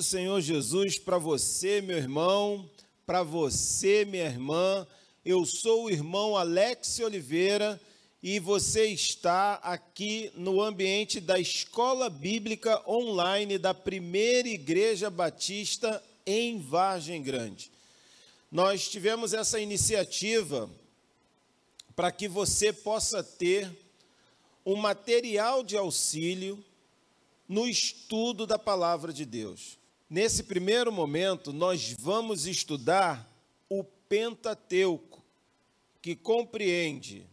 do Senhor Jesus para você, meu irmão, para você, minha irmã. Eu sou o irmão Alex Oliveira e você está aqui no ambiente da Escola Bíblica Online da Primeira Igreja Batista em Vargem Grande. Nós tivemos essa iniciativa para que você possa ter um material de auxílio no estudo da palavra de Deus. Nesse primeiro momento, nós vamos estudar o Pentateuco, que compreende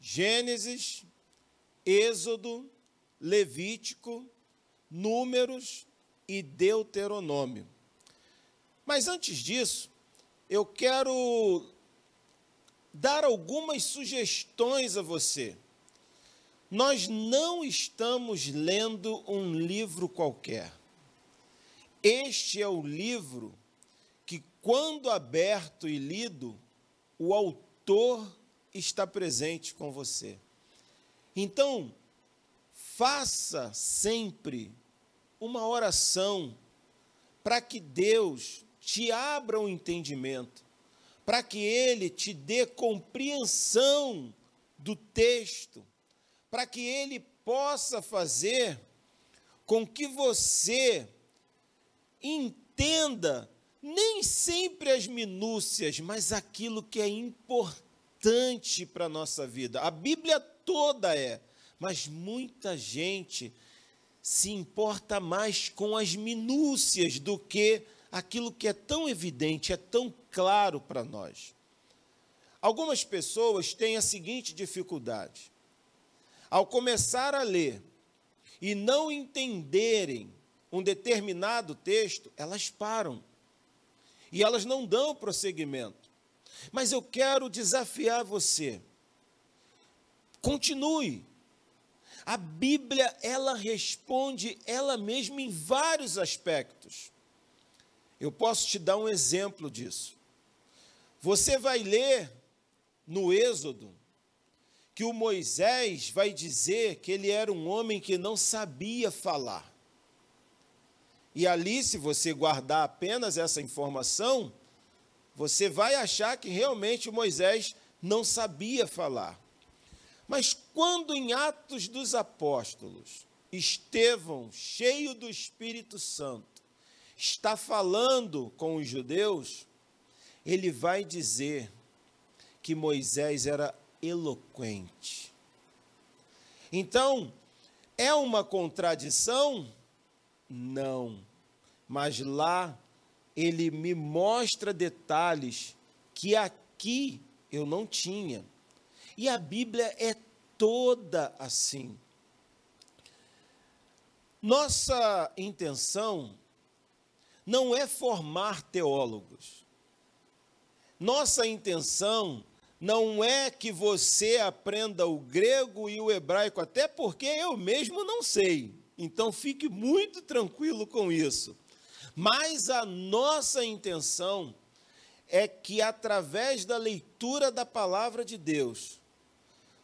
Gênesis, Êxodo, Levítico, Números e Deuteronômio. Mas antes disso, eu quero dar algumas sugestões a você. Nós não estamos lendo um livro qualquer. Este é o livro que, quando aberto e lido, o autor está presente com você. Então, faça sempre uma oração para que Deus te abra o um entendimento, para que Ele te dê compreensão do texto, para que Ele possa fazer com que você entenda nem sempre as minúcias, mas aquilo que é importante para a nossa vida. A Bíblia toda é, mas muita gente se importa mais com as minúcias do que aquilo que é tão evidente, é tão claro para nós. Algumas pessoas têm a seguinte dificuldade: ao começar a ler e não entenderem um determinado texto, elas param. E elas não dão prosseguimento. Mas eu quero desafiar você. Continue. A Bíblia, ela responde ela mesma em vários aspectos. Eu posso te dar um exemplo disso. Você vai ler no Êxodo que o Moisés vai dizer que ele era um homem que não sabia falar. E ali, se você guardar apenas essa informação, você vai achar que realmente Moisés não sabia falar. Mas quando em Atos dos Apóstolos, Estevão, cheio do Espírito Santo, está falando com os judeus, ele vai dizer que Moisés era eloquente. Então, é uma contradição não. Mas lá ele me mostra detalhes que aqui eu não tinha. E a Bíblia é toda assim. Nossa intenção não é formar teólogos. Nossa intenção não é que você aprenda o grego e o hebraico, até porque eu mesmo não sei. Então fique muito tranquilo com isso. Mas a nossa intenção é que através da leitura da palavra de Deus,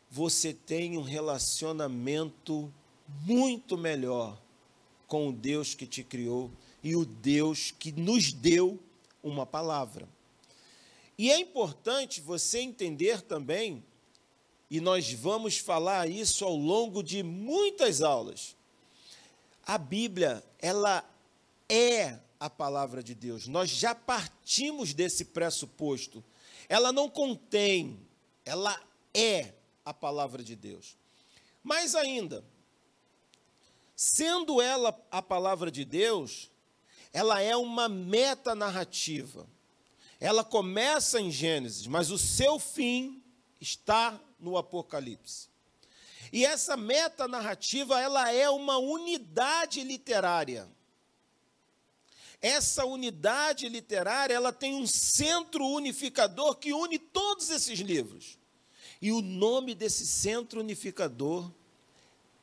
você tenha um relacionamento muito melhor com o Deus que te criou e o Deus que nos deu uma palavra. E é importante você entender também, e nós vamos falar isso ao longo de muitas aulas, a Bíblia, ela é a palavra de Deus. Nós já partimos desse pressuposto. Ela não contém, ela é a palavra de Deus. Mais ainda, sendo ela a palavra de Deus, ela é uma meta narrativa. Ela começa em Gênesis, mas o seu fim está no Apocalipse. E essa meta narrativa ela é uma unidade literária. Essa unidade literária, ela tem um centro unificador que une todos esses livros. E o nome desse centro unificador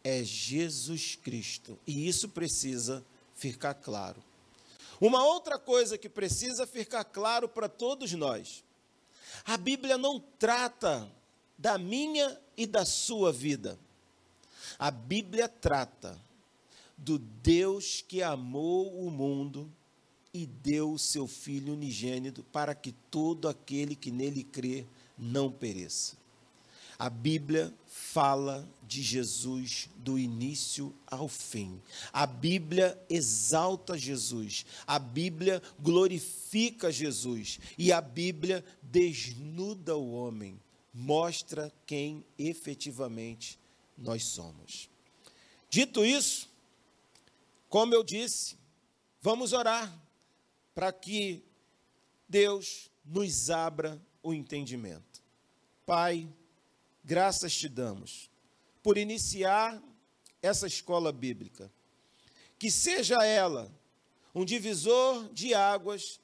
é Jesus Cristo. E isso precisa ficar claro. Uma outra coisa que precisa ficar claro para todos nós: a Bíblia não trata da minha e da sua vida. A Bíblia trata do Deus que amou o mundo e deu o seu Filho unigênito para que todo aquele que nele crê não pereça. A Bíblia fala de Jesus do início ao fim. A Bíblia exalta Jesus. A Bíblia glorifica Jesus. E a Bíblia desnuda o homem mostra quem efetivamente nós somos. Dito isso, como eu disse, vamos orar para que Deus nos abra o entendimento. Pai, graças te damos por iniciar essa escola bíblica. Que seja ela um divisor de águas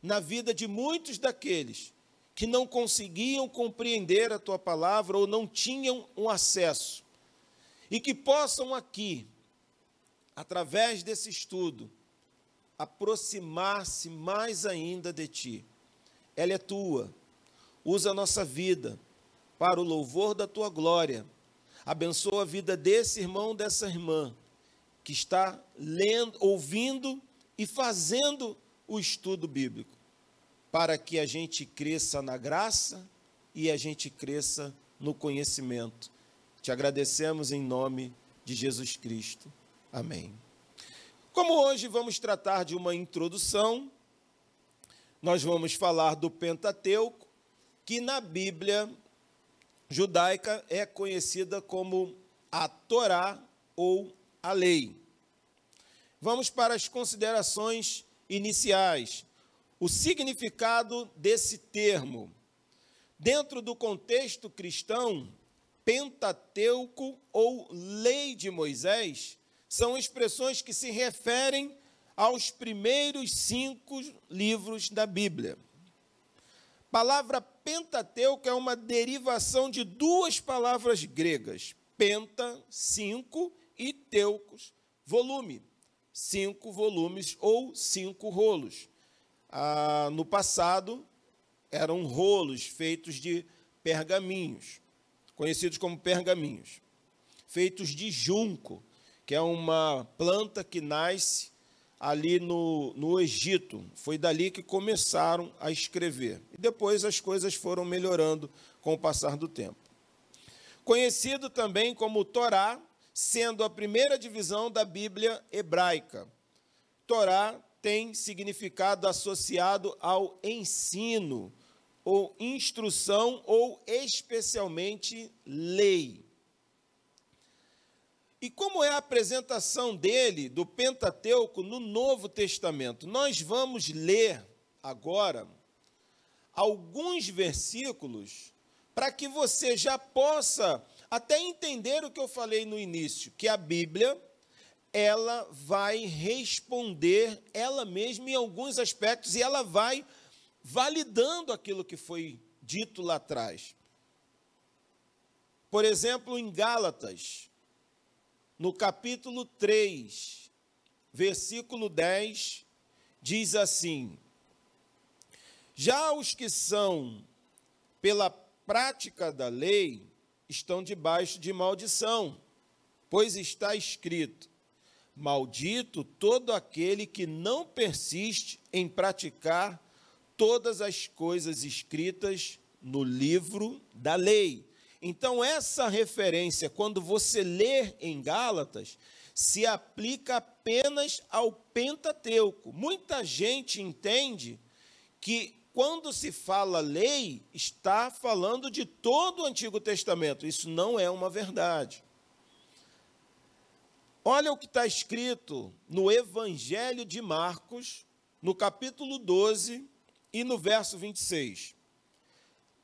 na vida de muitos daqueles que não conseguiam compreender a tua palavra ou não tinham um acesso, e que possam aqui, através desse estudo, aproximar-se mais ainda de ti. Ela é tua. Usa a nossa vida para o louvor da tua glória. Abençoa a vida desse irmão, dessa irmã que está lendo, ouvindo e fazendo o estudo bíblico para que a gente cresça na graça e a gente cresça no conhecimento. Te agradecemos em nome de Jesus Cristo. Amém. Como hoje vamos tratar de uma introdução, nós vamos falar do Pentateuco, que na Bíblia judaica é conhecida como a Torá ou a Lei. Vamos para as considerações iniciais o significado desse termo. Dentro do contexto cristão, Pentateuco ou Lei de Moisés são expressões que se referem aos primeiros cinco livros da Bíblia. Palavra Pentateuco é uma derivação de duas palavras gregas, penta, cinco, e teucos, volume, cinco volumes ou cinco rolos ah, no passado, eram rolos feitos de pergaminhos, conhecidos como pergaminhos, feitos de junco, que é uma planta que nasce ali no, no Egito. Foi dali que começaram a escrever. E depois as coisas foram melhorando com o passar do tempo. Conhecido também como Torá, sendo a primeira divisão da Bíblia hebraica. Torá tem significado associado ao ensino, ou instrução, ou especialmente lei. E como é a apresentação dele, do Pentateuco, no Novo Testamento? Nós vamos ler agora alguns versículos para que você já possa até entender o que eu falei no início, que a Bíblia ela vai responder ela mesma em alguns aspectos e ela vai validando aquilo que foi dito lá atrás. Por exemplo, em Gálatas, no capítulo 3, versículo 10, diz assim: Já os que são pela prática da lei estão debaixo de maldição, pois está escrito: Maldito todo aquele que não persiste em praticar todas as coisas escritas no livro da lei. Então, essa referência, quando você ler em Gálatas, se aplica apenas ao Pentateuco. Muita gente entende que quando se fala lei, está falando de todo o Antigo Testamento. Isso não é uma verdade. Olha o que está escrito no Evangelho de Marcos, no capítulo 12 e no verso 26.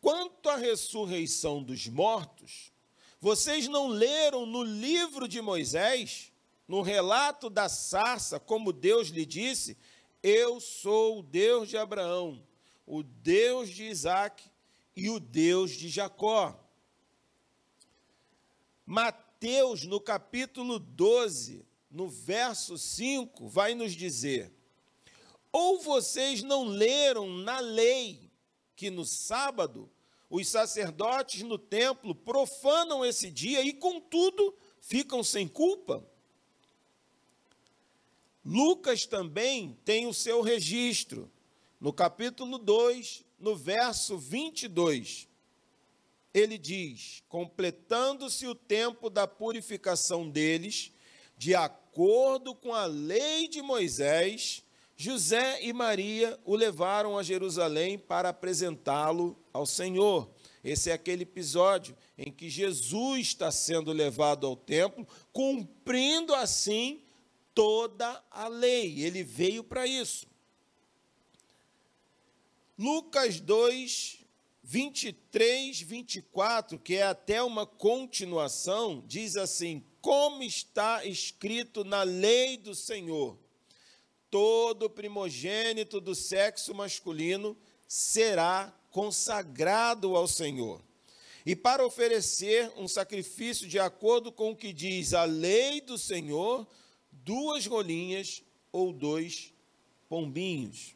Quanto à ressurreição dos mortos, vocês não leram no livro de Moisés, no relato da sarça, como Deus lhe disse: Eu sou o Deus de Abraão, o Deus de Isaac e o Deus de Jacó. Mateus Mateus, no capítulo 12, no verso 5, vai nos dizer: Ou vocês não leram na lei que no sábado os sacerdotes no templo profanam esse dia e, contudo, ficam sem culpa? Lucas também tem o seu registro, no capítulo 2, no verso 22 ele diz: completando-se o tempo da purificação deles, de acordo com a lei de Moisés, José e Maria o levaram a Jerusalém para apresentá-lo ao Senhor. Esse é aquele episódio em que Jesus está sendo levado ao templo, cumprindo assim toda a lei. Ele veio para isso. Lucas 2, 23, 24, que é até uma continuação, diz assim: Como está escrito na lei do Senhor, todo primogênito do sexo masculino será consagrado ao Senhor. E para oferecer um sacrifício de acordo com o que diz a lei do Senhor, duas rolinhas ou dois pombinhos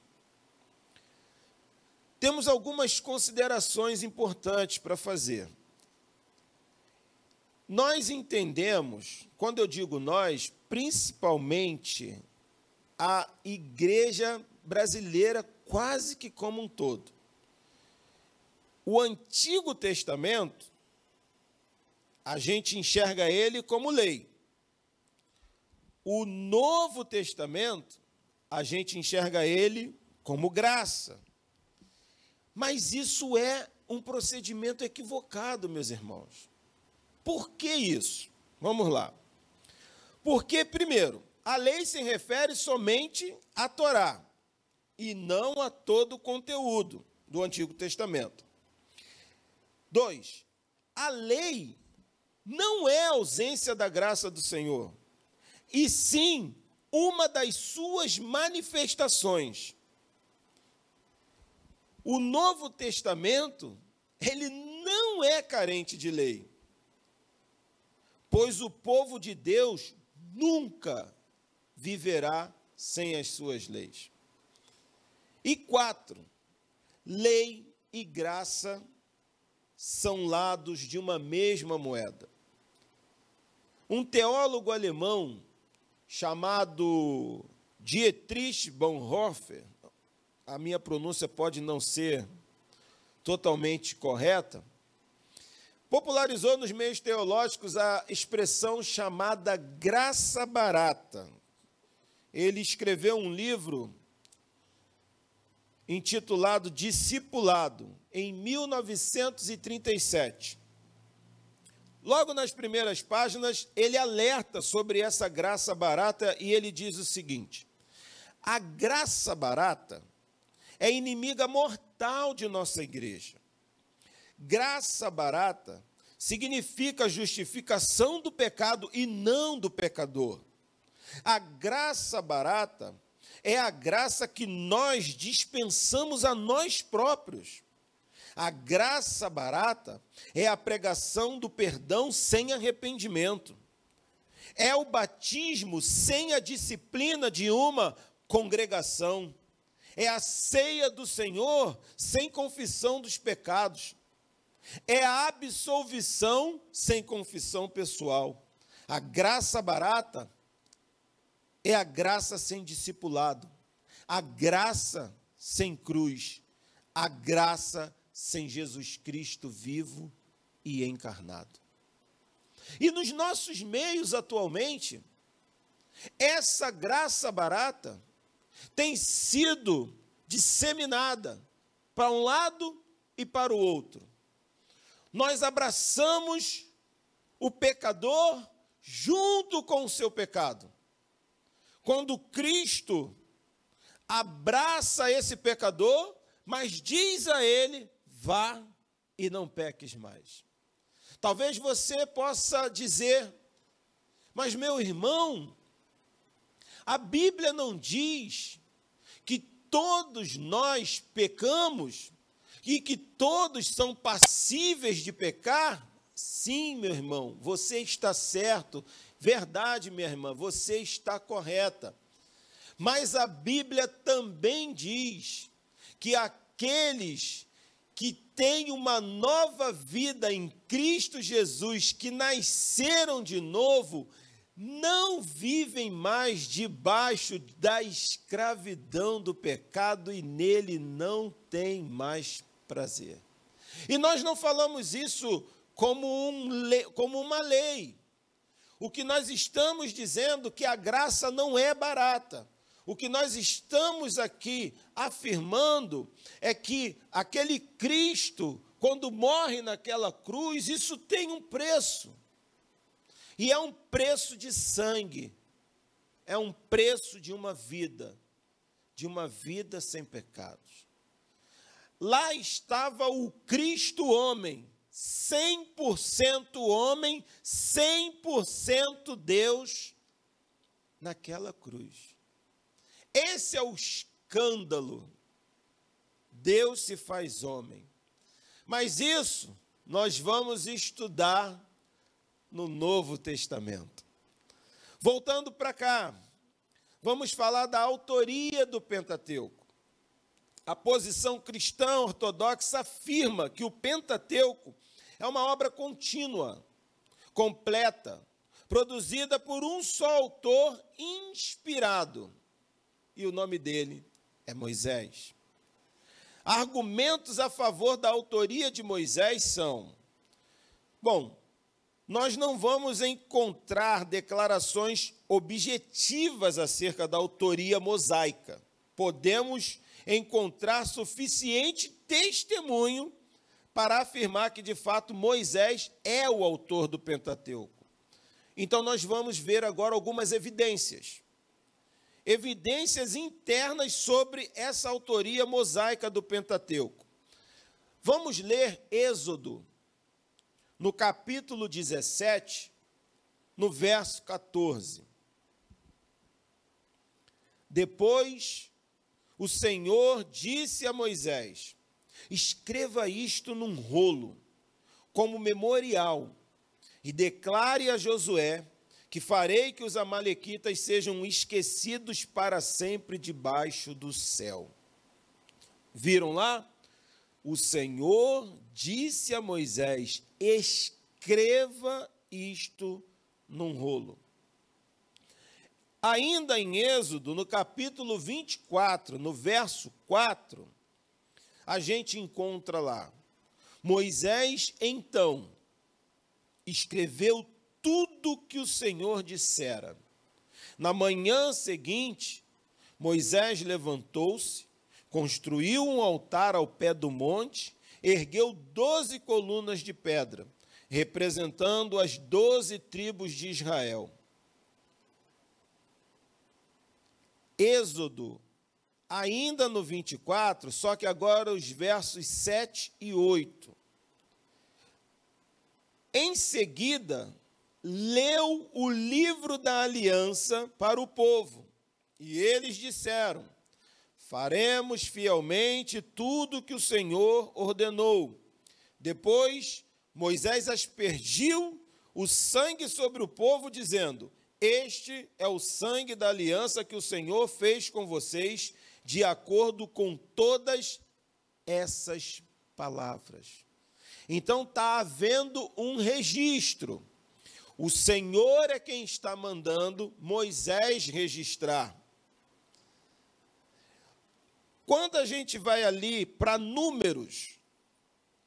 temos algumas considerações importantes para fazer. Nós entendemos, quando eu digo nós, principalmente a igreja brasileira quase que como um todo. O Antigo Testamento, a gente enxerga ele como lei. O Novo Testamento, a gente enxerga ele como graça. Mas isso é um procedimento equivocado, meus irmãos. Por que isso? Vamos lá. Porque, primeiro, a lei se refere somente à Torá e não a todo o conteúdo do Antigo Testamento. Dois, a lei não é ausência da graça do Senhor, e sim uma das suas manifestações. O Novo Testamento, ele não é carente de lei, pois o povo de Deus nunca viverá sem as suas leis. E quatro, lei e graça são lados de uma mesma moeda. Um teólogo alemão chamado Dietrich Bonhoeffer a minha pronúncia pode não ser totalmente correta, popularizou nos meios teológicos a expressão chamada graça barata. Ele escreveu um livro intitulado Discipulado, em 1937. Logo nas primeiras páginas, ele alerta sobre essa graça barata e ele diz o seguinte: a graça barata é inimiga mortal de nossa igreja. Graça barata significa justificação do pecado e não do pecador. A graça barata é a graça que nós dispensamos a nós próprios. A graça barata é a pregação do perdão sem arrependimento. É o batismo sem a disciplina de uma congregação. É a ceia do Senhor sem confissão dos pecados. É a absolvição sem confissão pessoal. A graça barata é a graça sem discipulado. A graça sem cruz. A graça sem Jesus Cristo vivo e encarnado. E nos nossos meios atualmente, essa graça barata tem sido disseminada para um lado e para o outro. Nós abraçamos o pecador junto com o seu pecado. Quando Cristo abraça esse pecador, mas diz a ele: vá e não peques mais. Talvez você possa dizer, mas meu irmão, a Bíblia não diz que todos nós pecamos e que todos são passíveis de pecar? Sim, meu irmão, você está certo. Verdade, minha irmã, você está correta. Mas a Bíblia também diz que aqueles que têm uma nova vida em Cristo Jesus, que nasceram de novo, não vivem mais debaixo da escravidão do pecado e nele não têm mais prazer. E nós não falamos isso como, um, como uma lei. O que nós estamos dizendo que a graça não é barata. O que nós estamos aqui afirmando é que aquele Cristo, quando morre naquela cruz, isso tem um preço. E é um preço de sangue, é um preço de uma vida, de uma vida sem pecados. Lá estava o Cristo homem, 100% homem, 100% Deus, naquela cruz. Esse é o escândalo. Deus se faz homem. Mas isso nós vamos estudar no Novo Testamento. Voltando para cá, vamos falar da autoria do Pentateuco. A posição cristã ortodoxa afirma que o Pentateuco é uma obra contínua, completa, produzida por um só autor inspirado, e o nome dele é Moisés. Argumentos a favor da autoria de Moisés são: bom, nós não vamos encontrar declarações objetivas acerca da autoria mosaica. Podemos encontrar suficiente testemunho para afirmar que, de fato, Moisés é o autor do Pentateuco. Então, nós vamos ver agora algumas evidências. Evidências internas sobre essa autoria mosaica do Pentateuco. Vamos ler Êxodo, no capítulo 17, no verso 14. Depois o Senhor disse a Moisés: Escreva isto num rolo, como memorial, e declare a Josué que farei que os Amalequitas sejam esquecidos para sempre debaixo do céu. Viram lá? O Senhor disse a Moisés: escreva isto num rolo. Ainda em Êxodo, no capítulo 24, no verso 4, a gente encontra lá: Moisés então escreveu tudo que o Senhor dissera. Na manhã seguinte, Moisés levantou-se, construiu um altar ao pé do monte ergueu doze colunas de pedra, representando as doze tribos de Israel. Êxodo, ainda no 24, só que agora os versos 7 e 8. Em seguida, leu o livro da aliança para o povo, e eles disseram: Faremos fielmente tudo que o Senhor ordenou. Depois, Moisés aspergiu o sangue sobre o povo, dizendo: Este é o sangue da aliança que o Senhor fez com vocês, de acordo com todas essas palavras. Então está havendo um registro. O Senhor é quem está mandando Moisés registrar. Quando a gente vai ali para Números,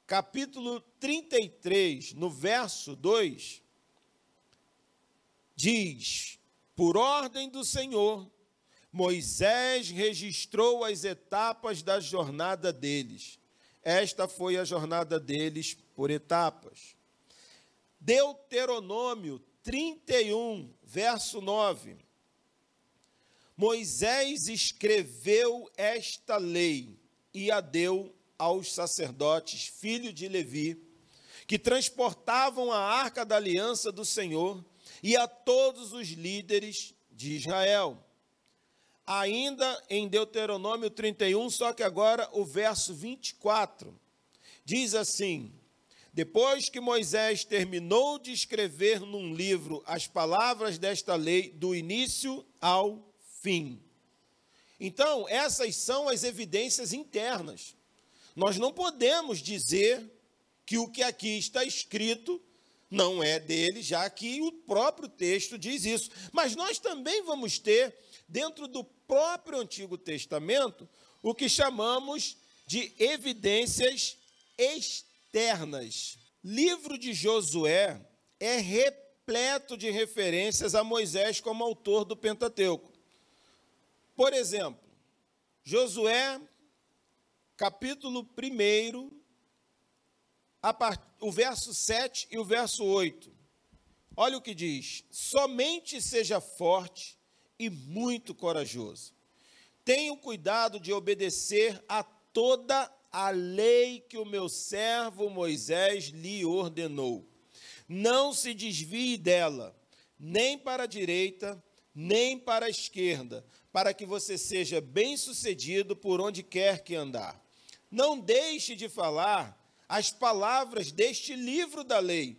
capítulo 33, no verso 2, diz: Por ordem do Senhor, Moisés registrou as etapas da jornada deles. Esta foi a jornada deles por etapas. Deuteronômio 31, verso 9. Moisés escreveu esta lei e a deu aos sacerdotes, filho de Levi, que transportavam a arca da aliança do Senhor, e a todos os líderes de Israel. Ainda em Deuteronômio 31, só que agora o verso 24, diz assim: Depois que Moisés terminou de escrever num livro as palavras desta lei, do início ao fim. Então, essas são as evidências internas. Nós não podemos dizer que o que aqui está escrito não é dele, já que o próprio texto diz isso. Mas nós também vamos ter, dentro do próprio Antigo Testamento, o que chamamos de evidências externas. Livro de Josué é repleto de referências a Moisés como autor do Pentateuco. Por exemplo, Josué, capítulo 1, part... o verso 7 e o verso 8. Olha o que diz: somente seja forte e muito corajoso. Tenha o cuidado de obedecer a toda a lei que o meu servo Moisés lhe ordenou. Não se desvie dela, nem para a direita, nem para a esquerda, para que você seja bem-sucedido por onde quer que andar. Não deixe de falar as palavras deste livro da lei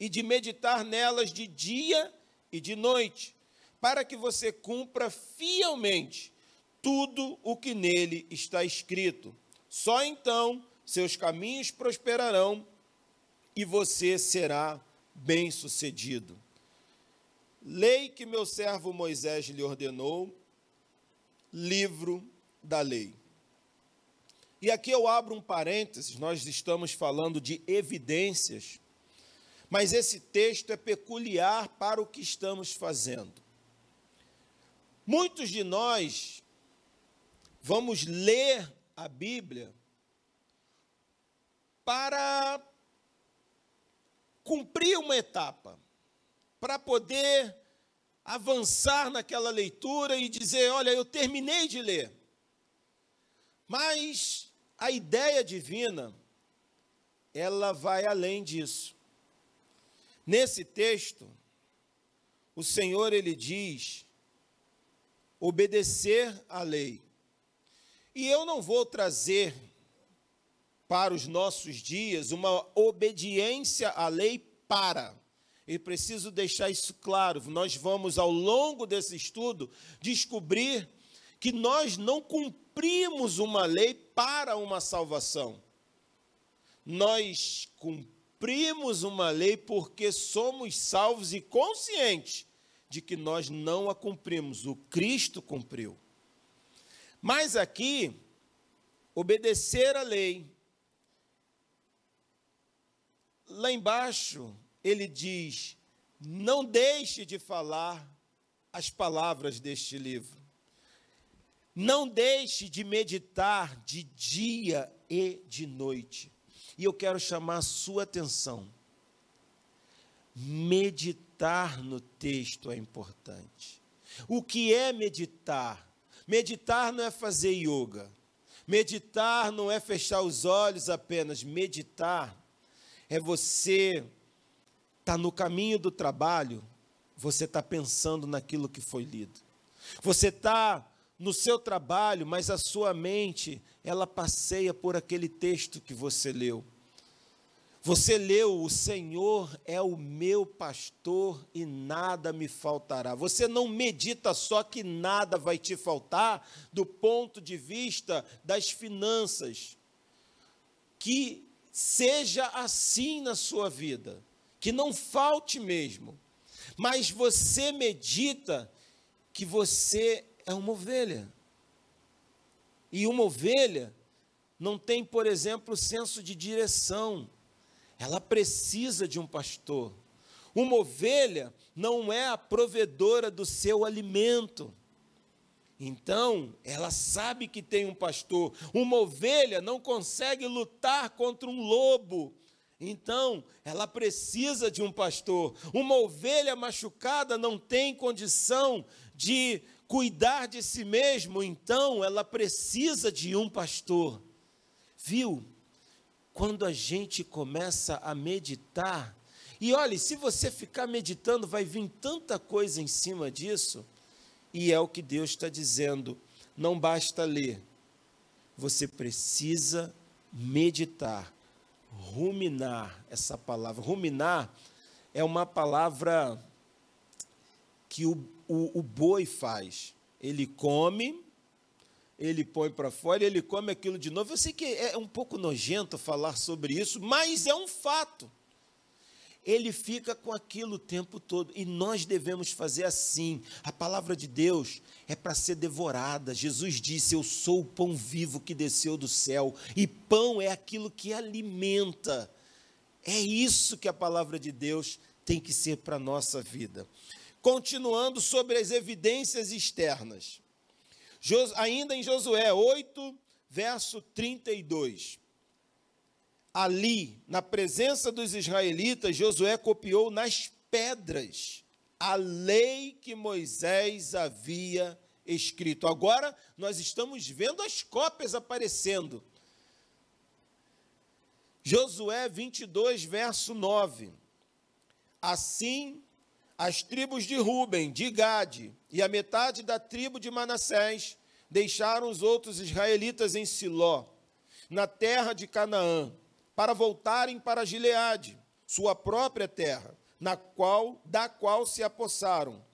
e de meditar nelas de dia e de noite, para que você cumpra fielmente tudo o que nele está escrito. Só então seus caminhos prosperarão e você será bem-sucedido. Lei que meu servo Moisés lhe ordenou, livro da lei. E aqui eu abro um parênteses, nós estamos falando de evidências, mas esse texto é peculiar para o que estamos fazendo. Muitos de nós vamos ler a Bíblia para cumprir uma etapa para poder avançar naquela leitura e dizer: olha, eu terminei de ler. Mas a ideia divina, ela vai além disso. Nesse texto, o Senhor ele diz obedecer à lei. E eu não vou trazer para os nossos dias uma obediência à lei para. E preciso deixar isso claro. Nós vamos, ao longo desse estudo, descobrir que nós não cumprimos uma lei para uma salvação. Nós cumprimos uma lei porque somos salvos e conscientes de que nós não a cumprimos, o Cristo cumpriu. Mas aqui, obedecer a lei. Lá embaixo, ele diz: não deixe de falar as palavras deste livro. Não deixe de meditar de dia e de noite. E eu quero chamar a sua atenção. Meditar no texto é importante. O que é meditar? Meditar não é fazer yoga. Meditar não é fechar os olhos apenas. Meditar é você está no caminho do trabalho, você está pensando naquilo que foi lido. Você está no seu trabalho, mas a sua mente, ela passeia por aquele texto que você leu. Você leu: O Senhor é o meu pastor e nada me faltará. Você não medita só que nada vai te faltar do ponto de vista das finanças. Que seja assim na sua vida que não falte mesmo. Mas você medita que você é uma ovelha. E uma ovelha não tem, por exemplo, senso de direção. Ela precisa de um pastor. Uma ovelha não é a provedora do seu alimento. Então, ela sabe que tem um pastor. Uma ovelha não consegue lutar contra um lobo então, ela precisa de um pastor. Uma ovelha machucada não tem condição de cuidar de si mesmo, então ela precisa de um pastor. Viu? Quando a gente começa a meditar, e olhe, se você ficar meditando, vai vir tanta coisa em cima disso, e é o que Deus está dizendo: não basta ler, você precisa meditar ruminar essa palavra. Ruminar é uma palavra que o, o, o boi faz. Ele come, ele põe para fora, ele come aquilo de novo. Eu sei que é um pouco nojento falar sobre isso, mas é um fato ele fica com aquilo o tempo todo. E nós devemos fazer assim. A palavra de Deus é para ser devorada. Jesus disse: Eu sou o pão vivo que desceu do céu. E pão é aquilo que alimenta. É isso que a palavra de Deus tem que ser para a nossa vida. Continuando sobre as evidências externas. Ainda em Josué 8, verso 32 ali, na presença dos israelitas, Josué copiou nas pedras a lei que Moisés havia escrito. Agora nós estamos vendo as cópias aparecendo. Josué 22, verso 9. Assim, as tribos de Ruben, de Gade e a metade da tribo de Manassés deixaram os outros israelitas em Siló, na terra de Canaã para voltarem para Gileade, sua própria terra, na qual da qual se apossaram.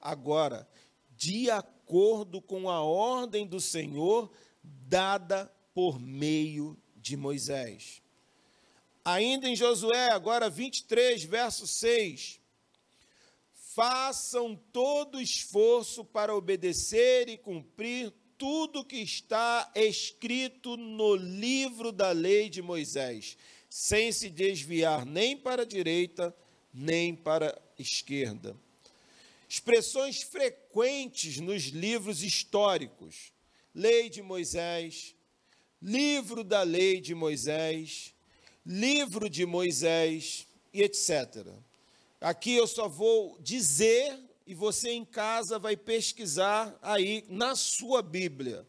Agora, de acordo com a ordem do Senhor dada por meio de Moisés. Ainda em Josué, agora 23, verso 6. Façam todo esforço para obedecer e cumprir tudo que está escrito no livro da lei de Moisés, sem se desviar nem para a direita, nem para a esquerda. Expressões frequentes nos livros históricos: Lei de Moisés, Livro da Lei de Moisés, Livro de Moisés e etc. Aqui eu só vou dizer e você em casa vai pesquisar aí na sua Bíblia.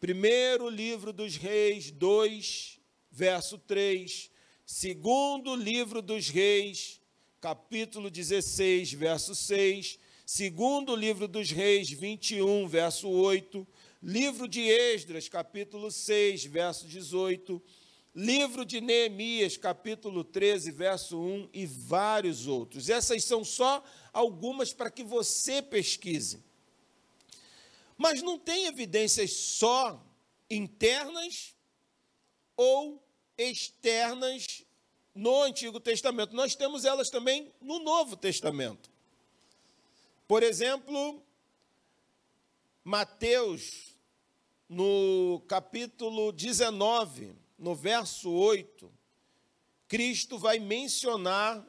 Primeiro livro dos Reis 2, verso 3. Segundo livro dos Reis, capítulo 16, verso 6. Segundo livro dos Reis 21, verso 8. Livro de Esdras, capítulo 6, verso 18 Livro de Neemias, capítulo 13, verso 1 e vários outros. Essas são só algumas para que você pesquise. Mas não tem evidências só internas ou externas no Antigo Testamento. Nós temos elas também no Novo Testamento. Por exemplo, Mateus, no capítulo 19, no verso 8, Cristo vai mencionar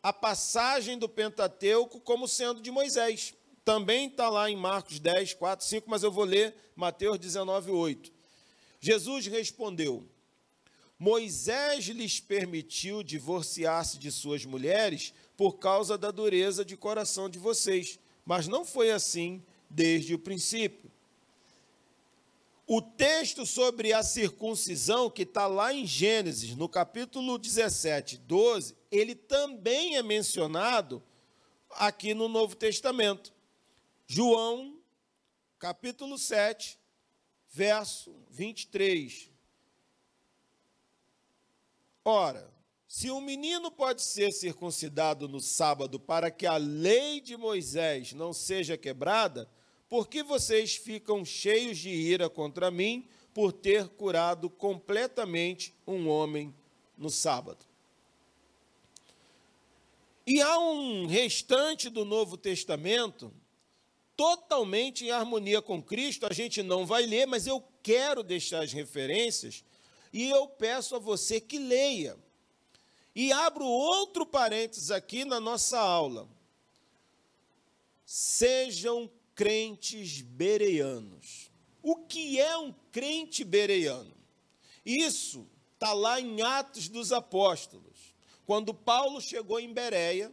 a passagem do Pentateuco como sendo de Moisés. Também está lá em Marcos 10, 4, 5, mas eu vou ler Mateus 19, 8. Jesus respondeu: Moisés lhes permitiu divorciar-se de suas mulheres por causa da dureza de coração de vocês, mas não foi assim desde o princípio. O texto sobre a circuncisão, que está lá em Gênesis, no capítulo 17, 12, ele também é mencionado aqui no Novo Testamento. João, capítulo 7, verso 23. Ora, se um menino pode ser circuncidado no sábado para que a lei de Moisés não seja quebrada, por que vocês ficam cheios de ira contra mim por ter curado completamente um homem no sábado? E há um restante do Novo Testamento totalmente em harmonia com Cristo. A gente não vai ler, mas eu quero deixar as referências e eu peço a você que leia. E abro outro parênteses aqui na nossa aula. Sejam crentes bereanos. O que é um crente bereano? Isso está lá em Atos dos Apóstolos. Quando Paulo chegou em Bereia,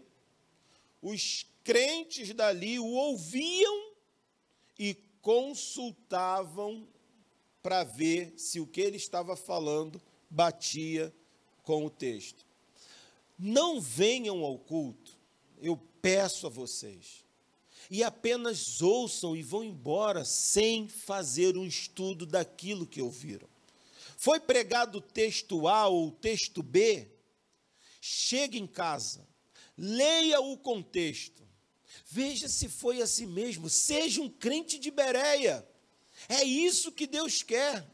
os crentes dali o ouviam e consultavam para ver se o que ele estava falando batia com o texto. Não venham ao culto, eu peço a vocês e apenas ouçam e vão embora sem fazer um estudo daquilo que ouviram. Foi pregado o texto A ou o texto B? Chegue em casa, leia o contexto, veja se foi assim mesmo, seja um crente de Bereia. É isso que Deus quer.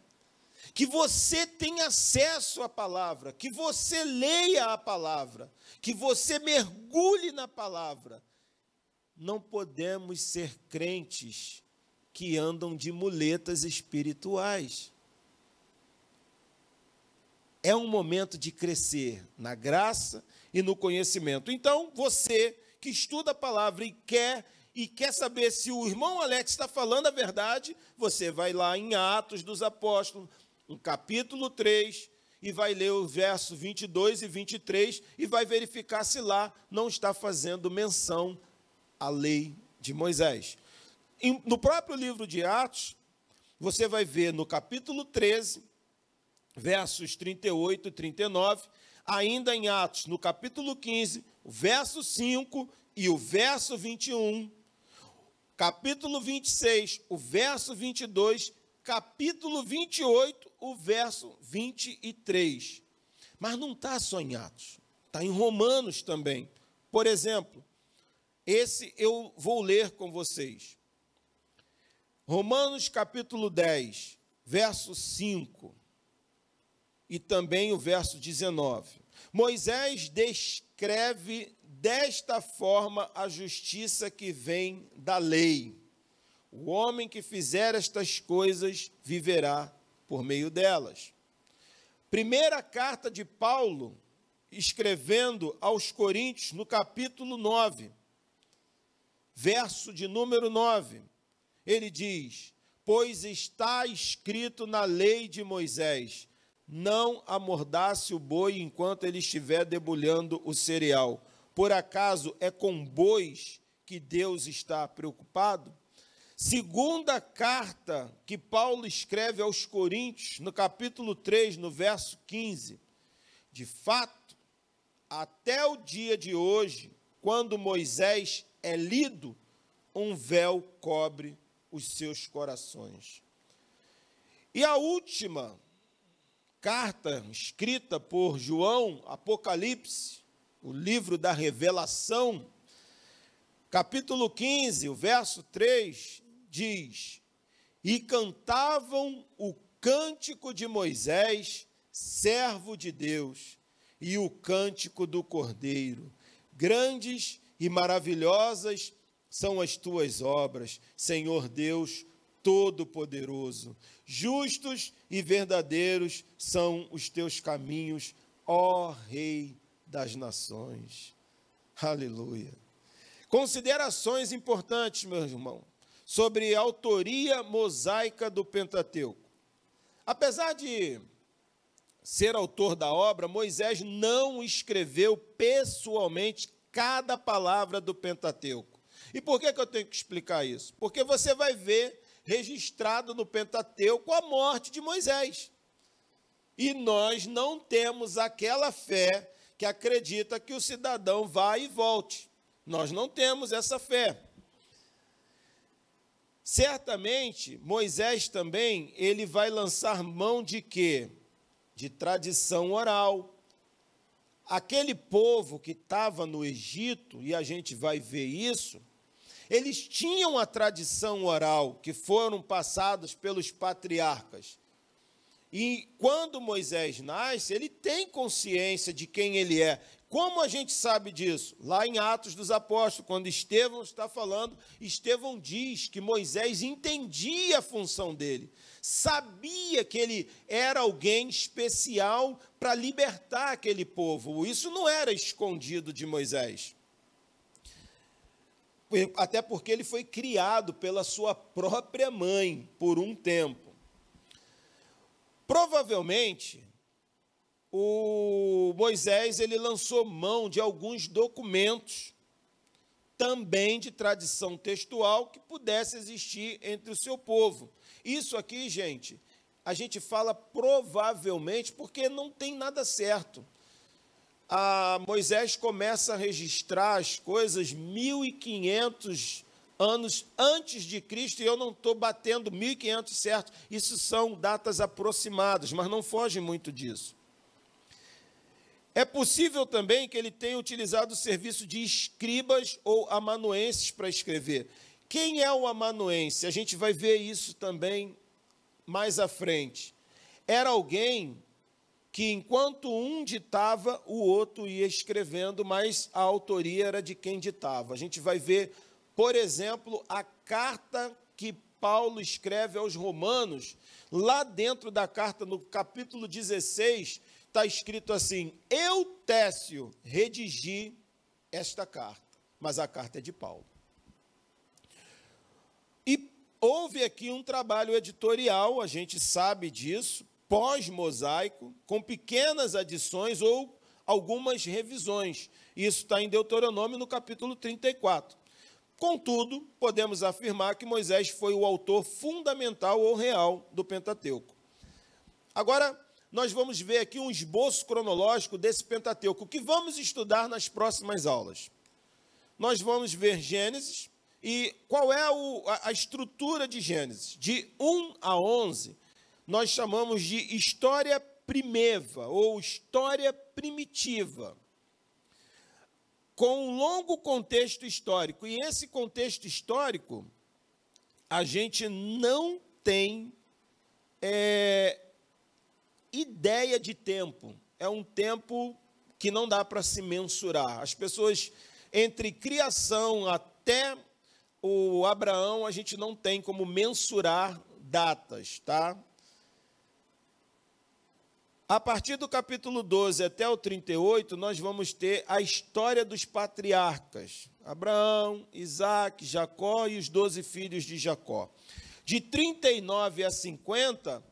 Que você tenha acesso à palavra, que você leia a palavra, que você mergulhe na palavra não podemos ser crentes que andam de muletas espirituais. É um momento de crescer na graça e no conhecimento. Então, você que estuda a palavra e quer e quer saber se o irmão Alex está falando a verdade, você vai lá em Atos dos Apóstolos, no capítulo 3, e vai ler o verso 22 e 23 e vai verificar se lá não está fazendo menção a lei de Moisés. No próprio livro de Atos, você vai ver no capítulo 13, versos 38 e 39, ainda em Atos, no capítulo 15, verso 5 e o verso 21, capítulo 26, o verso 22, capítulo 28, o verso 23. Mas não está só em Atos, está em Romanos também. Por exemplo, esse eu vou ler com vocês. Romanos capítulo 10, verso 5 e também o verso 19. Moisés descreve desta forma a justiça que vem da lei. O homem que fizer estas coisas viverá por meio delas. Primeira carta de Paulo, escrevendo aos Coríntios, no capítulo 9, verso de número 9, ele diz: Pois está escrito na lei de Moisés: não amordasse o boi enquanto ele estiver debulhando o cereal. Por acaso é com bois que Deus está preocupado? Segunda carta que Paulo escreve aos Coríntios, no capítulo 3, no verso 15. De fato, até o dia de hoje, quando Moisés é lido, um véu cobre os seus corações. E a última carta escrita por João, Apocalipse, o livro da Revelação, capítulo 15, o verso 3 diz: E cantavam o cântico de Moisés, servo de Deus, e o cântico do Cordeiro. Grandes e maravilhosas são as tuas obras, Senhor Deus Todo-Poderoso. Justos e verdadeiros são os teus caminhos, ó Rei das Nações. Aleluia. Considerações importantes, meu irmão, sobre a autoria mosaica do Pentateuco. Apesar de ser autor da obra, Moisés não escreveu pessoalmente cada palavra do Pentateuco. E por que, que eu tenho que explicar isso? Porque você vai ver registrado no Pentateuco a morte de Moisés. E nós não temos aquela fé que acredita que o cidadão vá e volte. Nós não temos essa fé. Certamente, Moisés também, ele vai lançar mão de quê? De tradição oral, aquele povo que estava no Egito, e a gente vai ver isso, eles tinham a tradição oral que foram passadas pelos patriarcas. E quando Moisés nasce, ele tem consciência de quem ele é. Como a gente sabe disso? Lá em Atos dos Apóstolos, quando Estevão está falando, Estevão diz que Moisés entendia a função dele sabia que ele era alguém especial para libertar aquele povo. Isso não era escondido de Moisés. Até porque ele foi criado pela sua própria mãe por um tempo. Provavelmente, o Moisés ele lançou mão de alguns documentos também de tradição textual que pudesse existir entre o seu povo. Isso aqui, gente, a gente fala provavelmente porque não tem nada certo. A ah, Moisés começa a registrar as coisas 1500 anos antes de Cristo, e eu não estou batendo 1500 certo, isso são datas aproximadas, mas não foge muito disso. É possível também que ele tenha utilizado o serviço de escribas ou amanuenses para escrever. Quem é o amanuense? A gente vai ver isso também mais à frente. Era alguém que, enquanto um ditava, o outro ia escrevendo, mas a autoria era de quem ditava. A gente vai ver, por exemplo, a carta que Paulo escreve aos Romanos, lá dentro da carta, no capítulo 16, está escrito assim: Eu, Técio, redigi esta carta, mas a carta é de Paulo houve aqui um trabalho editorial, a gente sabe disso, pós-mosaico, com pequenas adições ou algumas revisões. Isso está em Deuteronômio, no capítulo 34. Contudo, podemos afirmar que Moisés foi o autor fundamental ou real do Pentateuco. Agora, nós vamos ver aqui um esboço cronológico desse Pentateuco, que vamos estudar nas próximas aulas. Nós vamos ver Gênesis, e qual é o, a, a estrutura de Gênesis? De 1 a 11, nós chamamos de história primeva ou história primitiva, com um longo contexto histórico. E esse contexto histórico, a gente não tem é, ideia de tempo. É um tempo que não dá para se mensurar. As pessoas, entre criação até o Abraão a gente não tem como mensurar datas, tá? A partir do capítulo 12 até o 38, nós vamos ter a história dos patriarcas: Abraão, Isaac, Jacó e os doze filhos de Jacó. De 39 a 50,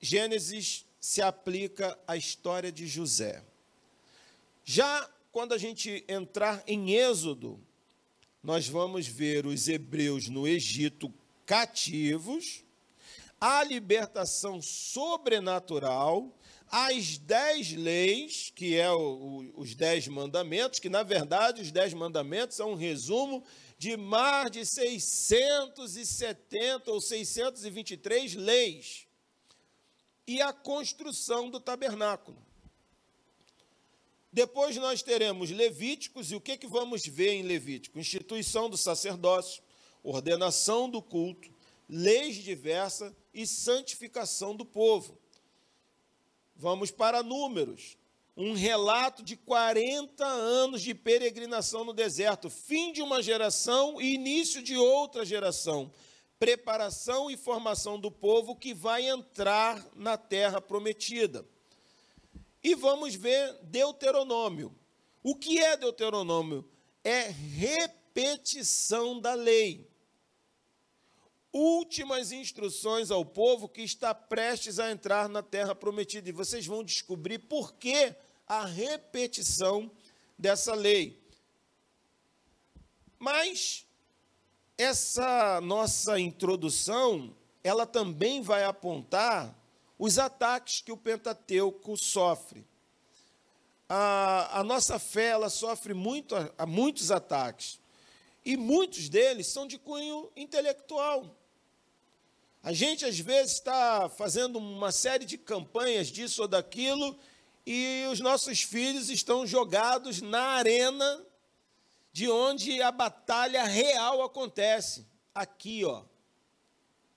Gênesis se aplica à história de José. Já quando a gente entrar em Êxodo, nós vamos ver os hebreus no Egito cativos, a libertação sobrenatural, as dez leis, que é o, o, os dez mandamentos, que na verdade os dez mandamentos são um resumo de mais de 670 ou 623 leis, e a construção do tabernáculo. Depois nós teremos Levíticos, e o que, que vamos ver em Levítico? Instituição do sacerdócio, ordenação do culto, leis diversas e santificação do povo. Vamos para Números, um relato de 40 anos de peregrinação no deserto, fim de uma geração e início de outra geração, preparação e formação do povo que vai entrar na terra prometida. E vamos ver Deuteronômio. O que é Deuteronômio? É repetição da lei. Últimas instruções ao povo que está prestes a entrar na terra prometida. E vocês vão descobrir por que a repetição dessa lei. Mas essa nossa introdução, ela também vai apontar os ataques que o Pentateuco sofre. A, a nossa fé ela sofre muito, a, a muitos ataques. E muitos deles são de cunho intelectual. A gente, às vezes, está fazendo uma série de campanhas disso ou daquilo, e os nossos filhos estão jogados na arena de onde a batalha real acontece. Aqui, ó,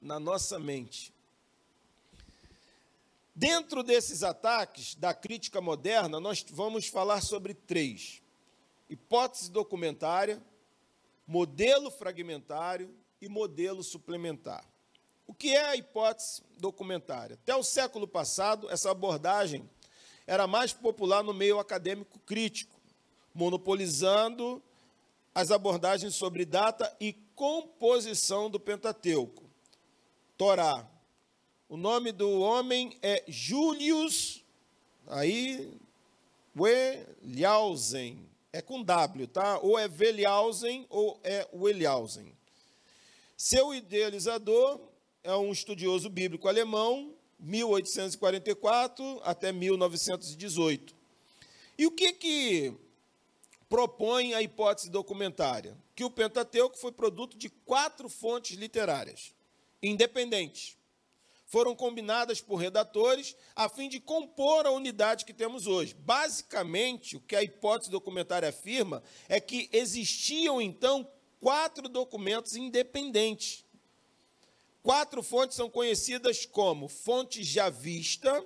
na nossa mente. Dentro desses ataques da crítica moderna, nós vamos falar sobre três: hipótese documentária, modelo fragmentário e modelo suplementar. O que é a hipótese documentária? Até o século passado, essa abordagem era mais popular no meio acadêmico crítico, monopolizando as abordagens sobre data e composição do Pentateuco, Torá, o nome do homem é Julius, aí, Wellhausen. É com W, tá? Ou é Wellhausen ou é Wellhausen. Seu idealizador é um estudioso bíblico alemão, 1844 até 1918. E o que que propõe a hipótese documentária? Que o Pentateuco foi produto de quatro fontes literárias independentes foram combinadas por redatores a fim de compor a unidade que temos hoje. Basicamente, o que a hipótese documentária afirma é que existiam então quatro documentos independentes. Quatro fontes são conhecidas como fonte javista,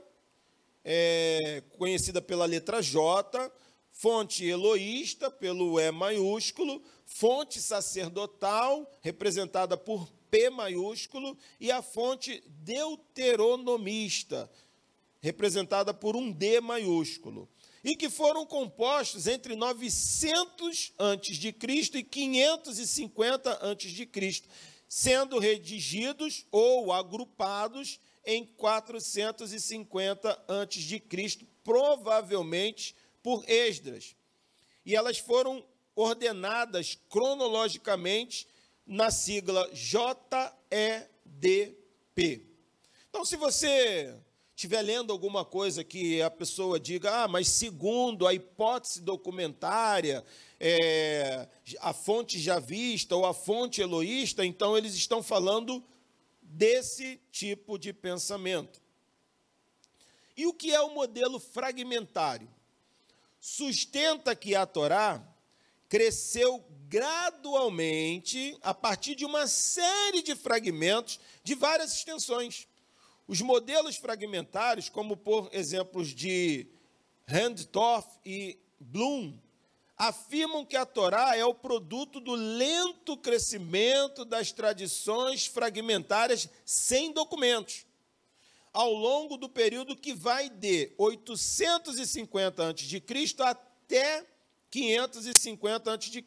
é, conhecida pela letra J, fonte eloísta, pelo E maiúsculo, fonte sacerdotal, representada por P maiúsculo, e a fonte deuteronomista, representada por um D maiúsculo, e que foram compostos entre 900 antes de Cristo e 550 antes de Cristo, sendo redigidos ou agrupados em 450 antes de Cristo, provavelmente por Esdras. E elas foram ordenadas cronologicamente na sigla JEDP. Então, se você estiver lendo alguma coisa que a pessoa diga, ah, mas segundo a hipótese documentária, é, a fonte já vista ou a fonte eloísta, então eles estão falando desse tipo de pensamento. E o que é o modelo fragmentário? Sustenta que a Torá cresceu gradualmente a partir de uma série de fragmentos de várias extensões. Os modelos fragmentários, como por exemplos de Handtorf e Bloom, afirmam que a Torá é o produto do lento crescimento das tradições fragmentárias sem documentos, ao longo do período que vai de 850 a.C. até 550 a.C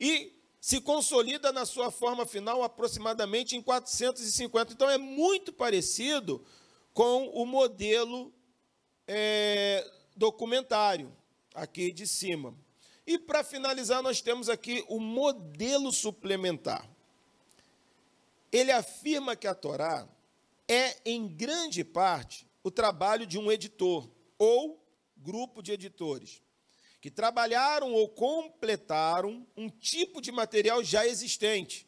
e se consolida na sua forma final aproximadamente em 450. Então é muito parecido com o modelo é, documentário aqui de cima. E para finalizar, nós temos aqui o modelo suplementar. Ele afirma que a Torá é, em grande parte, o trabalho de um editor ou grupo de editores que trabalharam ou completaram um tipo de material já existente,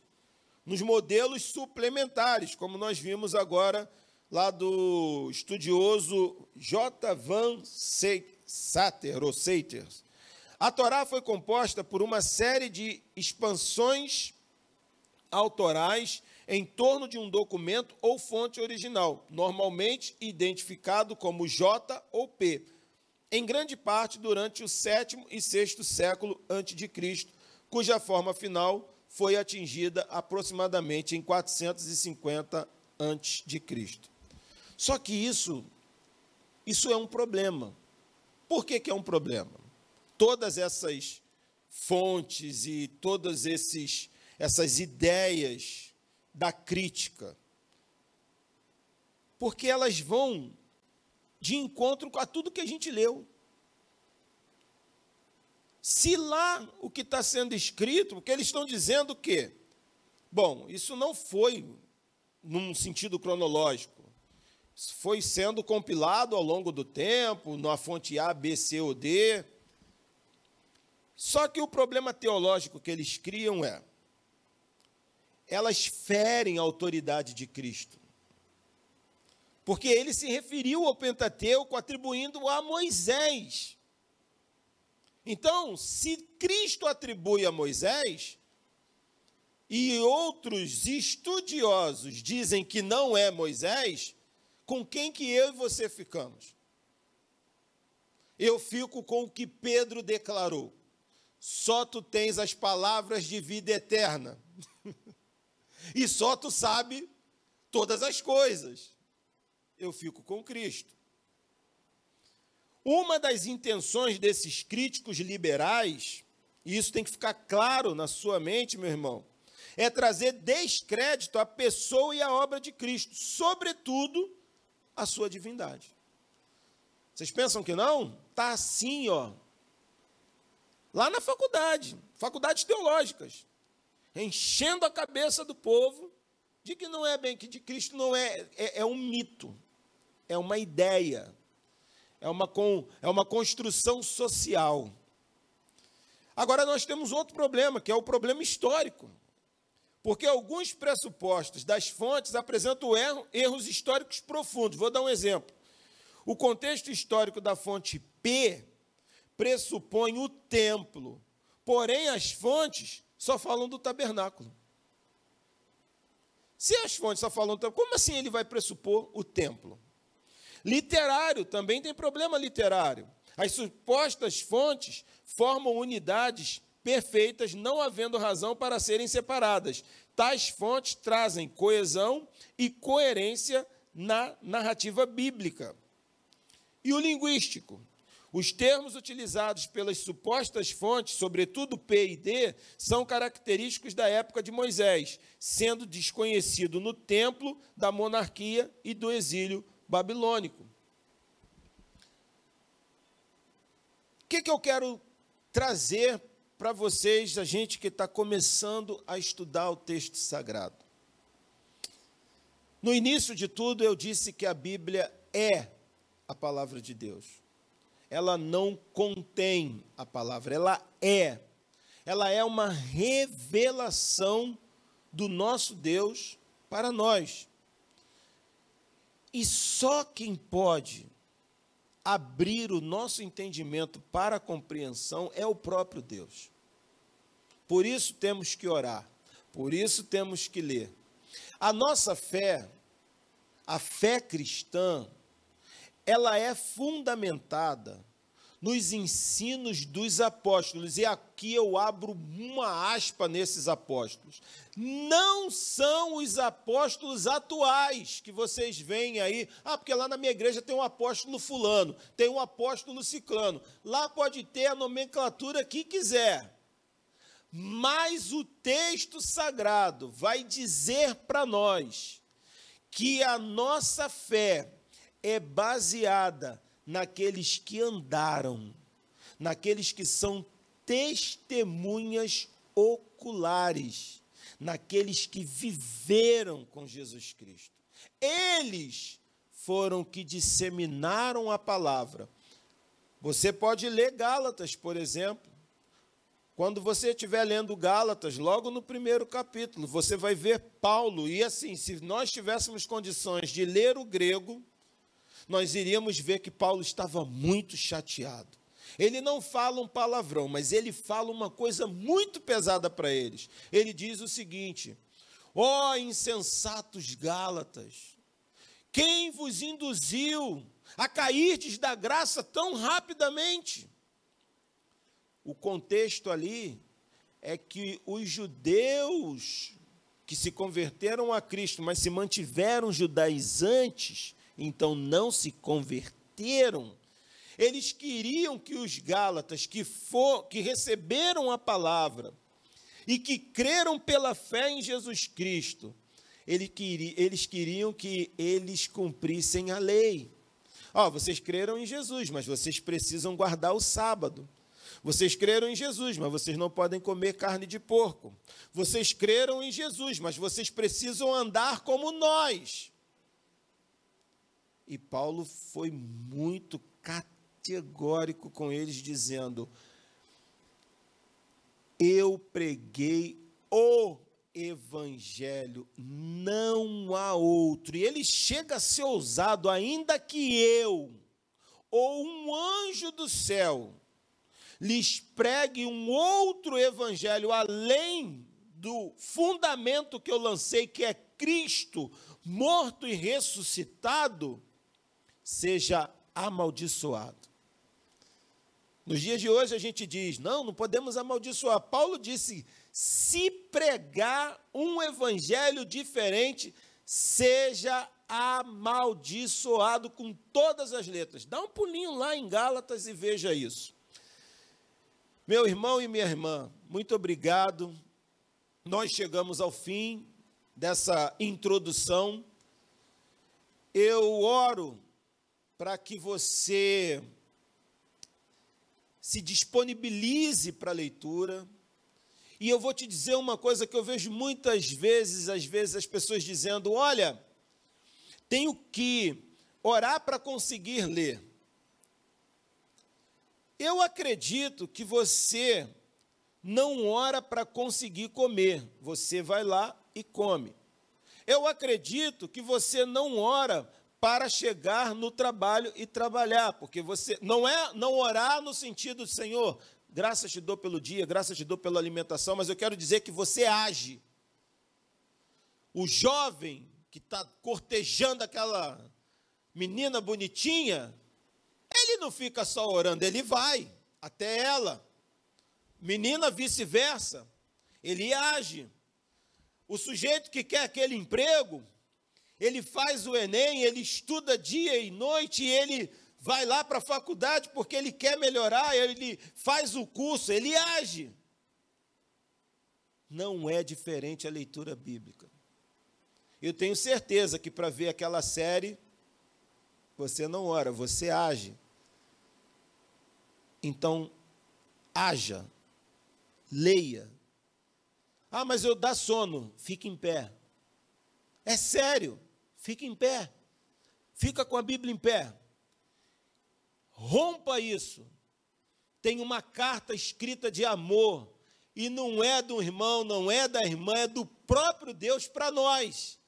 nos modelos suplementares, como nós vimos agora lá do estudioso J. Van Sater, ou Saters. A Torá foi composta por uma série de expansões autorais em torno de um documento ou fonte original, normalmente identificado como J ou P em grande parte durante o sétimo e sexto século antes de Cristo, cuja forma final foi atingida aproximadamente em 450 antes de Cristo. Só que isso isso é um problema. Por que, que é um problema? Todas essas fontes e todas esses essas ideias da crítica, porque elas vão de encontro com tudo que a gente leu. Se lá o que está sendo escrito, porque eles estão dizendo que, bom, isso não foi num sentido cronológico, isso foi sendo compilado ao longo do tempo, na fonte A, B, C ou D. Só que o problema teológico que eles criam é, elas ferem a autoridade de Cristo porque ele se referiu ao Pentateuco atribuindo a Moisés. Então, se Cristo atribui a Moisés, e outros estudiosos dizem que não é Moisés, com quem que eu e você ficamos? Eu fico com o que Pedro declarou: só tu tens as palavras de vida eterna, e só tu sabe todas as coisas eu fico com Cristo. Uma das intenções desses críticos liberais, e isso tem que ficar claro na sua mente, meu irmão, é trazer descrédito à pessoa e à obra de Cristo, sobretudo à sua divindade. Vocês pensam que não? Tá assim, ó. Lá na faculdade, faculdades teológicas, enchendo a cabeça do povo de que não é bem, que de Cristo não é, é, é um mito é uma ideia, é uma, con, é uma construção social. Agora nós temos outro problema, que é o problema histórico. Porque alguns pressupostos das fontes apresentam erro, erros históricos profundos. Vou dar um exemplo. O contexto histórico da fonte P pressupõe o templo, porém as fontes só falam do tabernáculo. Se as fontes só falam do templo, como assim ele vai pressupor o templo? Literário também tem problema literário. As supostas fontes formam unidades perfeitas, não havendo razão para serem separadas. Tais fontes trazem coesão e coerência na narrativa bíblica. E o linguístico? Os termos utilizados pelas supostas fontes, sobretudo P e D, são característicos da época de Moisés, sendo desconhecido no templo, da monarquia e do exílio babilônico. O que, que eu quero trazer para vocês, a gente que está começando a estudar o texto sagrado? No início de tudo, eu disse que a Bíblia é a palavra de Deus. Ela não contém a palavra, ela é. Ela é uma revelação do nosso Deus para nós. E só quem pode abrir o nosso entendimento para a compreensão é o próprio Deus. Por isso temos que orar, por isso temos que ler. A nossa fé, a fé cristã, ela é fundamentada nos ensinos dos apóstolos, e aqui eu abro uma aspa nesses apóstolos. Não são os apóstolos atuais que vocês veem aí. Ah, porque lá na minha igreja tem um apóstolo fulano, tem um apóstolo ciclano. Lá pode ter a nomenclatura que quiser. Mas o texto sagrado vai dizer para nós que a nossa fé é baseada naqueles que andaram, naqueles que são testemunhas oculares, naqueles que viveram com Jesus Cristo. Eles foram que disseminaram a palavra. Você pode ler Gálatas, por exemplo. Quando você estiver lendo Gálatas, logo no primeiro capítulo, você vai ver Paulo. E assim, se nós tivéssemos condições de ler o grego, nós iríamos ver que Paulo estava muito chateado. Ele não fala um palavrão, mas ele fala uma coisa muito pesada para eles. Ele diz o seguinte: Ó oh, insensatos Gálatas, quem vos induziu a cairdes da graça tão rapidamente? O contexto ali é que os judeus que se converteram a Cristo, mas se mantiveram judaizantes, então não se converteram. Eles queriam que os gálatas que for, que receberam a palavra e que creram pela fé em Jesus Cristo, eles queriam que eles cumprissem a lei. Ó, oh, vocês creram em Jesus, mas vocês precisam guardar o sábado. Vocês creram em Jesus, mas vocês não podem comer carne de porco. Vocês creram em Jesus, mas vocês precisam andar como nós. E Paulo foi muito categórico com eles, dizendo: Eu preguei o evangelho, não há outro. E ele chega a ser ousado, ainda que eu, ou um anjo do céu, lhes pregue um outro evangelho além do fundamento que eu lancei, que é Cristo morto e ressuscitado, seja amaldiçoado. Nos dias de hoje a gente diz: não, não podemos amaldiçoar. Paulo disse: se pregar um evangelho diferente, seja amaldiçoado com todas as letras. Dá um pulinho lá em Gálatas e veja isso. Meu irmão e minha irmã, muito obrigado. Nós chegamos ao fim dessa introdução. Eu oro para que você se disponibilize para a leitura. E eu vou te dizer uma coisa que eu vejo muitas vezes, às vezes as pessoas dizendo: "Olha, tenho que orar para conseguir ler". Eu acredito que você não ora para conseguir comer, você vai lá e come. Eu acredito que você não ora para chegar no trabalho e trabalhar, porque você não é não orar no sentido de Senhor, graças te dou pelo dia, graças te dou pela alimentação, mas eu quero dizer que você age. O jovem que está cortejando aquela menina bonitinha, ele não fica só orando, ele vai até ela. Menina vice-versa, ele age. O sujeito que quer aquele emprego, ele faz o Enem, ele estuda dia e noite, ele vai lá para a faculdade porque ele quer melhorar, ele faz o curso, ele age. Não é diferente a leitura bíblica. Eu tenho certeza que para ver aquela série, você não ora, você age. Então, haja, leia. Ah, mas eu dá sono, fique em pé. É sério. Fica em pé. Fica com a Bíblia em pé. Rompa isso. Tem uma carta escrita de amor. E não é do irmão, não é da irmã, é do próprio Deus para nós.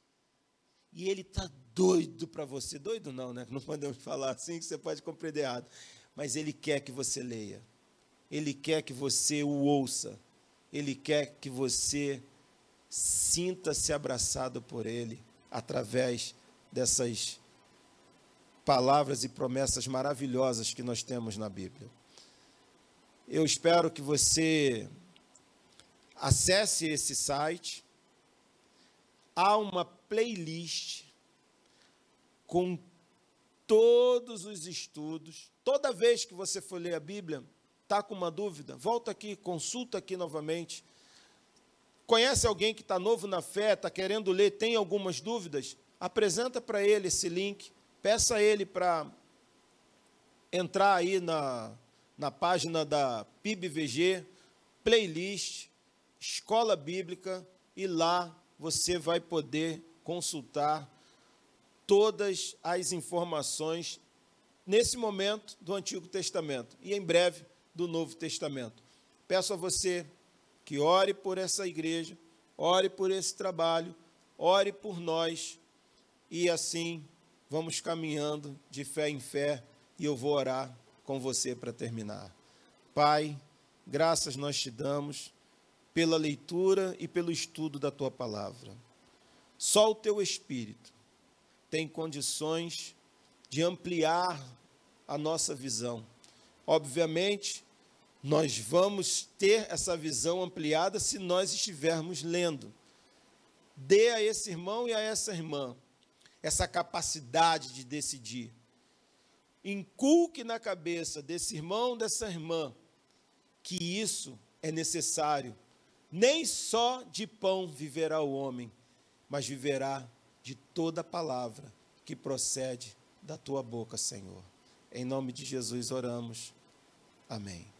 E ele está doido para você. Doido não, né? Não podemos falar assim, que você pode compreender errado. Mas ele quer que você leia. Ele quer que você o ouça. Ele quer que você sinta-se abraçado por ele através dessas palavras e promessas maravilhosas que nós temos na Bíblia. Eu espero que você acesse esse site. Há uma playlist com todos os estudos. Toda vez que você for ler a Bíblia, está com uma dúvida, volta aqui, consulta aqui novamente Conhece alguém que está novo na fé, está querendo ler, tem algumas dúvidas? Apresenta para ele esse link, peça a ele para entrar aí na, na página da PIBVG, playlist, escola bíblica, e lá você vai poder consultar todas as informações nesse momento do Antigo Testamento e em breve do Novo Testamento. Peço a você que ore por essa igreja, ore por esse trabalho, ore por nós e assim vamos caminhando de fé em fé e eu vou orar com você para terminar. Pai, graças nós te damos pela leitura e pelo estudo da tua palavra. Só o teu espírito tem condições de ampliar a nossa visão. Obviamente, nós vamos ter essa visão ampliada se nós estivermos lendo. Dê a esse irmão e a essa irmã essa capacidade de decidir. Inculque na cabeça desse irmão, dessa irmã, que isso é necessário. Nem só de pão viverá o homem, mas viverá de toda palavra que procede da tua boca, Senhor. Em nome de Jesus oramos. Amém.